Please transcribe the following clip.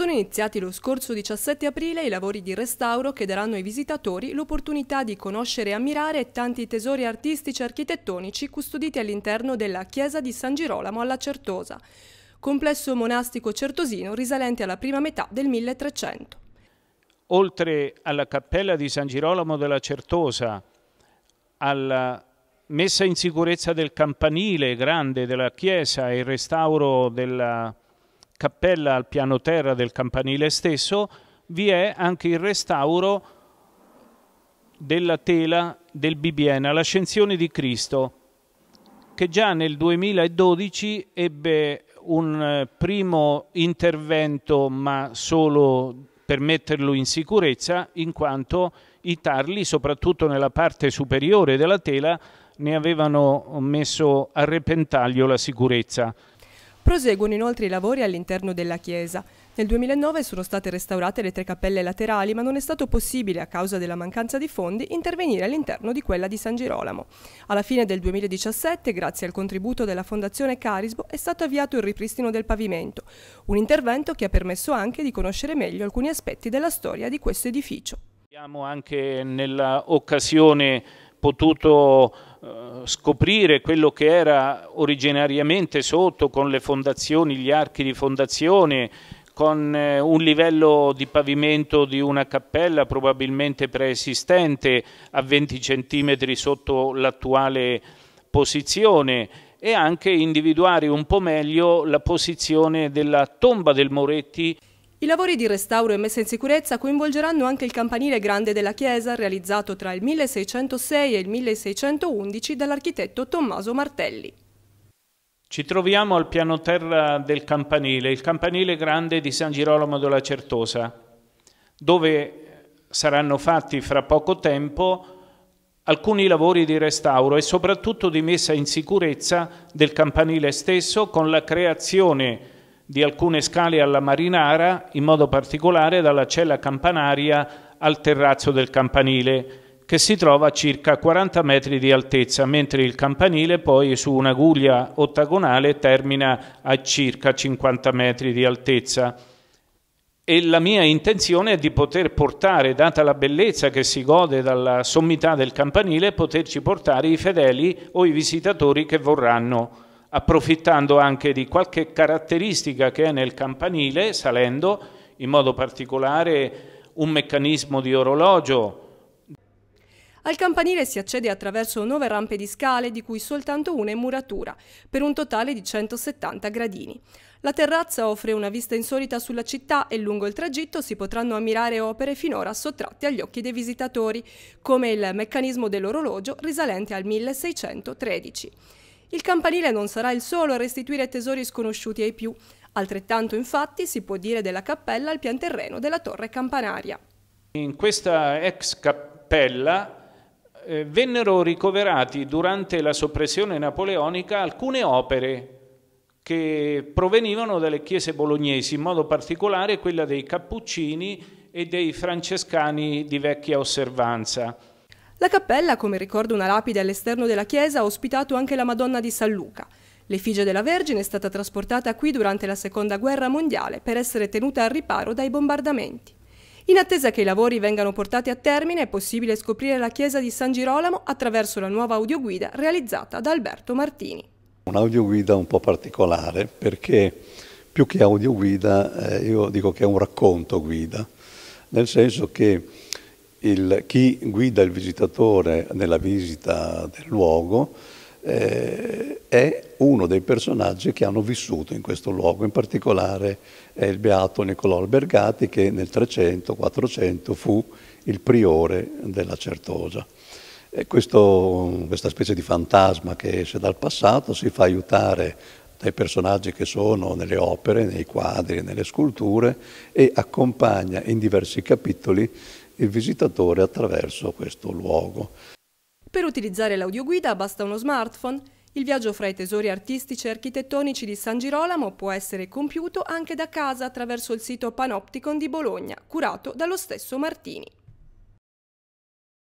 Sono iniziati lo scorso 17 aprile i lavori di restauro che daranno ai visitatori l'opportunità di conoscere e ammirare tanti tesori artistici e architettonici custoditi all'interno della chiesa di San Girolamo alla Certosa, complesso monastico certosino risalente alla prima metà del 1300. Oltre alla cappella di San Girolamo della Certosa, alla messa in sicurezza del campanile grande della chiesa e il restauro della chiesa, cappella al piano terra del campanile stesso, vi è anche il restauro della tela del Bibiena, l'ascensione di Cristo, che già nel 2012 ebbe un eh, primo intervento, ma solo per metterlo in sicurezza, in quanto i tarli, soprattutto nella parte superiore della tela, ne avevano messo a repentaglio la sicurezza. Proseguono inoltre i lavori all'interno della chiesa. Nel 2009 sono state restaurate le tre cappelle laterali, ma non è stato possibile, a causa della mancanza di fondi, intervenire all'interno di quella di San Girolamo. Alla fine del 2017, grazie al contributo della Fondazione Carisbo, è stato avviato il ripristino del pavimento, un intervento che ha permesso anche di conoscere meglio alcuni aspetti della storia di questo edificio. Abbiamo anche nell'occasione potuto eh, scoprire quello che era originariamente sotto con le fondazioni, gli archi di fondazione, con eh, un livello di pavimento di una cappella probabilmente preesistente a 20 cm sotto l'attuale posizione e anche individuare un po' meglio la posizione della tomba del Moretti. I lavori di restauro e messa in sicurezza coinvolgeranno anche il campanile grande della chiesa, realizzato tra il 1606 e il 1611 dall'architetto Tommaso Martelli. Ci troviamo al piano terra del campanile, il campanile grande di San Girolamo della Certosa, dove saranno fatti fra poco tempo alcuni lavori di restauro e soprattutto di messa in sicurezza del campanile stesso con la creazione di di alcune scale alla Marinara, in modo particolare dalla cella campanaria al terrazzo del campanile, che si trova a circa 40 metri di altezza, mentre il campanile poi su una guglia ottagonale termina a circa 50 metri di altezza. E la mia intenzione è di poter portare, data la bellezza che si gode dalla sommità del campanile, poterci portare i fedeli o i visitatori che vorranno approfittando anche di qualche caratteristica che è nel campanile, salendo, in modo particolare un meccanismo di orologio. Al campanile si accede attraverso nove rampe di scale, di cui soltanto una in muratura, per un totale di 170 gradini. La terrazza offre una vista insolita sulla città e lungo il tragitto si potranno ammirare opere finora sottratte agli occhi dei visitatori, come il meccanismo dell'orologio risalente al 1613 il campanile non sarà il solo a restituire tesori sconosciuti ai più. Altrettanto infatti si può dire della cappella al pianterreno della torre campanaria. In questa ex cappella eh, vennero ricoverati durante la soppressione napoleonica alcune opere che provenivano dalle chiese bolognesi, in modo particolare quella dei Cappuccini e dei Francescani di vecchia osservanza. La cappella, come ricorda una lapide all'esterno della chiesa, ha ospitato anche la Madonna di San Luca. L'effigie della Vergine è stata trasportata qui durante la Seconda Guerra Mondiale per essere tenuta al riparo dai bombardamenti. In attesa che i lavori vengano portati a termine è possibile scoprire la chiesa di San Girolamo attraverso la nuova audioguida realizzata da Alberto Martini. Un'audioguida un po' particolare perché più che audioguida eh, io dico che è un racconto guida, nel senso che il, chi guida il visitatore nella visita del luogo eh, è uno dei personaggi che hanno vissuto in questo luogo, in particolare è il beato Niccolò Albergati che nel 300-400 fu il priore della Certosa. Questo, questa specie di fantasma che esce dal passato si fa aiutare dai personaggi che sono nelle opere, nei quadri, nelle sculture e accompagna in diversi capitoli il visitatore attraverso questo luogo. Per utilizzare l'audioguida basta uno smartphone. Il viaggio fra i tesori artistici e architettonici di San Girolamo può essere compiuto anche da casa attraverso il sito Panopticon di Bologna, curato dallo stesso Martini.